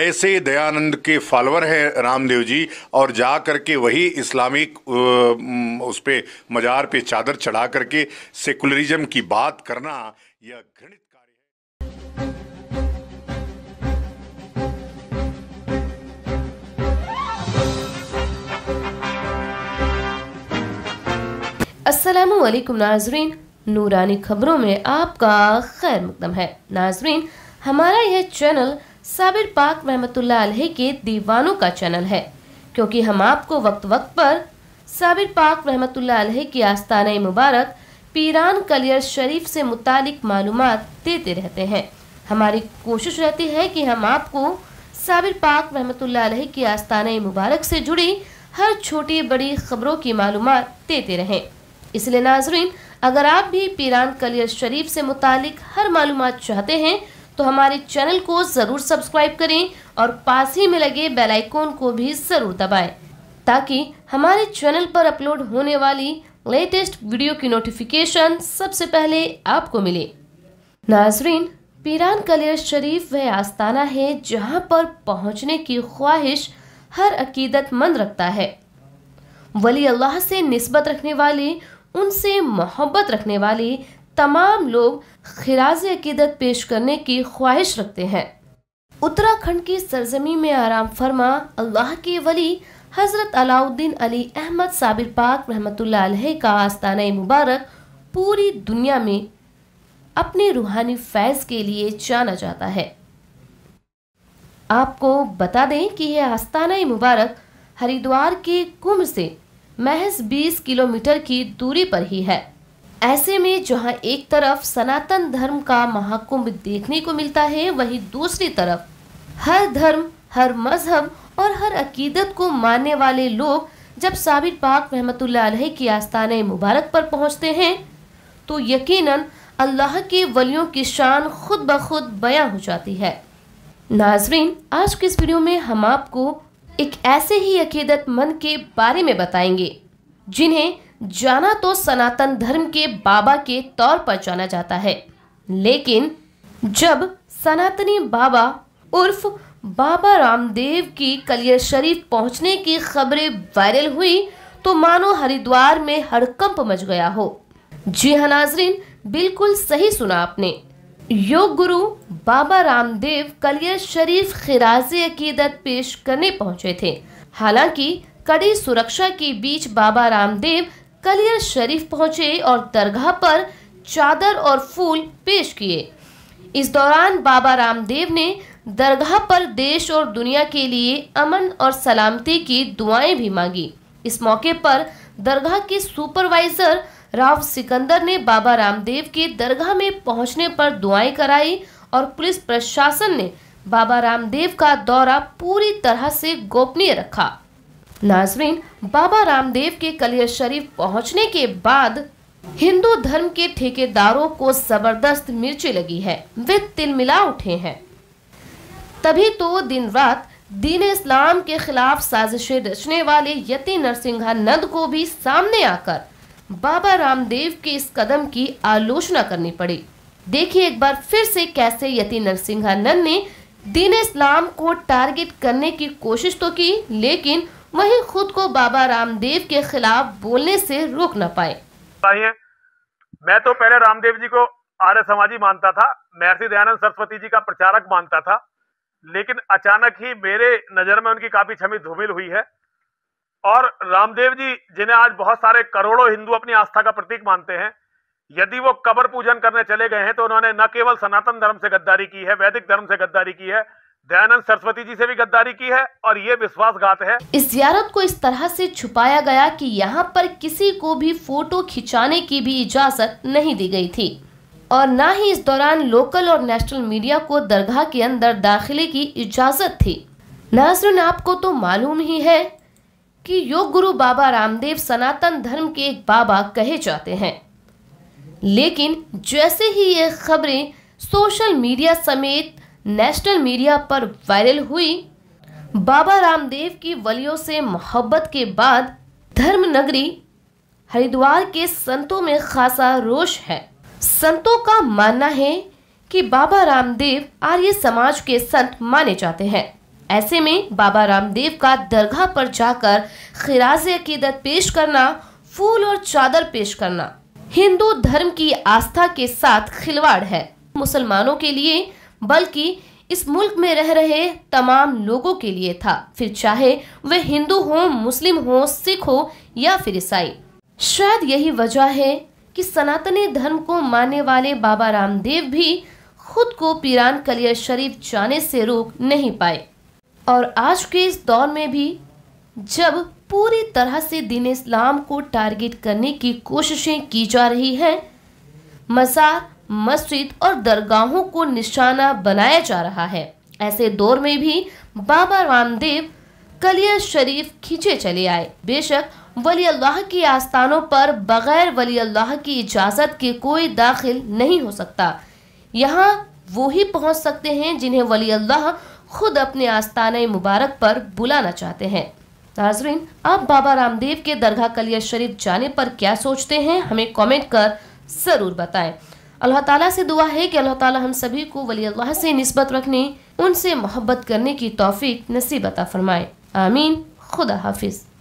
ऐसे दयानंद के फॉलोअर हैं रामदेव जी और जा करके वही इस्लामिक उस पर मज़ार पे चादर चढ़ा करके सेकुलरिज्म की बात करना यह घृणित असलकुम नाजरीन नूरानी खबरों में आपका खैर मुकदम है नाजरीन हमारा यह चैनल साबिर पाक रहमतुल्ला के दीवानों का चैनल है क्योंकि हम आपको वक्त वक्त पर साबिर पाक रहमतुल्ला की आस्थान मुबारक पीरान कलियर शरीफ से मुतालिक मालूम देते रहते हैं हमारी कोशिश रहती है कि हम आपको साबिर पाक रहमतुल्ला की आस्थान मुबारक से जुड़ी हर छोटी बड़ी खबरों की मालूम देते रहें इसलिए नाजरीन अगर आप भी पीरान कलियर शरीफ से मुतालिक हर मालूम चाहते हैं तो हमारे चैनल को ज़रूर सब्सक्राइब करें और पास ही में लगे बेल आइकॉन को भी ज़रूर दबाएं ताकि हमारे चैनल पर अपलोड होने वाली लेटेस्ट वीडियो की नोटिफिकेशन सबसे पहले आपको मिले नाजरीन पीरान कलियर शरीफ वह आस्ताना है जहां पर पहुंचने की ख्वाहिश हर अकीदतमंद रखता है वली अल्लाह से नस्बत रखने वाले उनसे मोहब्बत रखने वाले तमाम लोग खराज अकीदत पेश करने की ख्वाहिश रखते हैं उत्तराखंड की सरजमी में आराम फरमा अल्लाह के वली हज़रत अलाउद्दीन अली अहमद साबिर पाक रहमत का आस्ताना मुबारक पूरी दुनिया में अपने रूहानी फैज़ के लिए जाना जाता है आपको बता दें कि यह आस्ताना मुबारक हरिद्वार के कुंभ से महज 20 किलोमीटर की दूरी पर ही है ऐसे में जहां एक तरफ सनातन धर्म का महाकुंभ देखने को मिलता है वहीं दूसरी तरफ हर धर्म हर मजहब और हर अकीदत को मानने वाले लोग जब साबिर पाक महमत की आस्थान मुबारक पर पहुंचते हैं तो यकीनन अल्लाह के वलियों की शान खुद ब खुद बया हो जाती है नाजरीन आज के इस वीडियो में हम आपको एक ऐसे ही अकीदतमंद के बारे में बताएंगे जिन्हें जाना तो सनातन धर्म के बाबा के तौर पर जाना जाता है लेकिन जब सनातनी बाबा उर्फ बाबा रामदेव की कलियर शरीफ पहुंचने की खबरें वायरल हुई तो मानो हरिद्वार में हड़कंप मच गया हो जी हाँ नाजरीन बिल्कुल सही सुना आपने योग गुरु बाबा रामदेव कलियर शरीफ खिराज अकीदत पेश करने पहुंचे थे हालांकि कड़ी सुरक्षा के बीच बाबा रामदेव कलियर शरीफ पहुंचे और दरगाह पर चादर और फूल पेश किए इस दौरान बाबा रामदेव ने दरगाह पर देश और दुनिया के लिए अमन और सलामती की दुआएं भी मांगी इस मौके पर दरगाह के सुपरवाइजर राव सिकंदर ने बाबा रामदेव के दरगाह में पहुंचने पर दुआएं कराई और पुलिस प्रशासन ने बाबा रामदेव का दौरा पूरी तरह से गोपनीय रखा नाजरीन बाबा रामदेव के कलियर शरीफ पहुंचने के बाद हिंदू धर्म के ठेकेदारों को जबरदस्त मिर्ची लगी है वे तिल मिला उठे हैं तभी तो दिन रात दीन इस्लाम के खिलाफ साजिशें रचने वाले यति नंद को भी सामने आकर बाबा रामदेव के इस कदम की आलोचना करनी पड़ी देखिए एक बार फिर से कैसे यति नंद ने दीन इस्लाम को टारगेट करने की कोशिश तो की लेकिन वहीं खुद को बाबा रामदेव के खिलाफ बोलने से रोक न पाए मैं तो पहले रामदेव जी को आर्य समाजी मानता था महर्षि दयानंद सरस्वती जी का प्रचारक मानता था लेकिन अचानक ही मेरे नजर में उनकी काफी छवि धूमिल हुई है और रामदेव जी जिन्हें आज बहुत सारे करोड़ों हिंदू अपनी आस्था का प्रतीक मानते हैं यदि वो कबर पूजन करने चले गए हैं तो उन्होंने न केवल सनातन धर्म से गद्दारी की है वैदिक धर्म से गद्दारी की है दयानंद सरस्वती जी से भी गद्दारी की है और ये विश्वासघात है इस जियारत को इस तरह से छुपाया गया कि यहाँ पर किसी को भी फोटो खिंचाने की भी इजाजत नहीं दी गई थी और न ही इस दौरान लोकल और नेशनल मीडिया को दरगाह के अंदर दाखिले की इजाजत थी नाजरन आपको तो मालूम ही है कि योग गुरु बाबा रामदेव सनातन धर्म के एक बाबा कहे जाते हैं लेकिन जैसे ही ये खबरें सोशल मीडिया समेत नेशनल मीडिया पर वायरल हुई बाबा रामदेव की वलियों से मोहब्बत के बाद धर्मनगरी हरिद्वार के संतों में खासा रोष है संतों का मानना है कि बाबा रामदेव आर्य समाज के संत माने जाते हैं ऐसे में बाबा रामदेव का दरगाह पर जाकर खिराज अकीदत पेश करना फूल और चादर पेश करना हिंदू धर्म की आस्था के साथ खिलवाड़ है मुसलमानों के लिए बल्कि इस मुल्क में रह रहे तमाम लोगों के लिए था फिर चाहे वे हिंदू हो मुस्लिम हो सिख हो या फिर ईसाई शायद यही वजह है कि सनातनी धर्म को मानने वाले बाबा रामदेव भी खुद को पीरान कलियर शरीफ जाने से रोक नहीं पाए और आज के इस दौर में भी जब पूरी तरह से दीन इस्लाम को टारगेट करने की कोशिशें की जा रही हैं मज़ार मस्जिद और दरगाहों को निशाना बनाया जा रहा है ऐसे दौर में भी बाबा रामदेव कलिया शरीफ खींचे चले आए बेशक वली अल्लाह के आस्थानों पर बगैर वली अल्लाह की इजाज़त के कोई दाखिल नहीं हो सकता यहाँ वो ही पहुँच सकते हैं जिन्हें वली अल्लाह खुद अपने आस्थान मुबारक पर बुलाना चाहते हैं नाजरीन आप बाबा रामदेव के दरगाह कलिया शरीफ जाने पर क्या सोचते हैं हमें कमेंट कर ज़रूर बताएं अल्लाह ताला से दुआ है कि अल्लाह ताला हम सभी को वली अल्लाह से नस्बत रखने उनसे मोहब्बत करने की तोफ़ी नसीब अता फरमाए आमीन खुदा हाफिज़